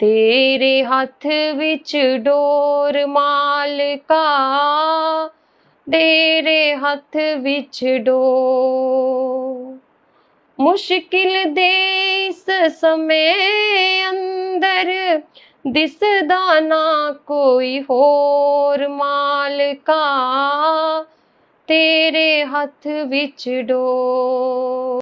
तेरे हाथ विच डोर मालका तेरे हाथ विच डो मुश्किल दे इस समय अंदर दिसदा ना कोई होर मालका तेरे हाथ विच डो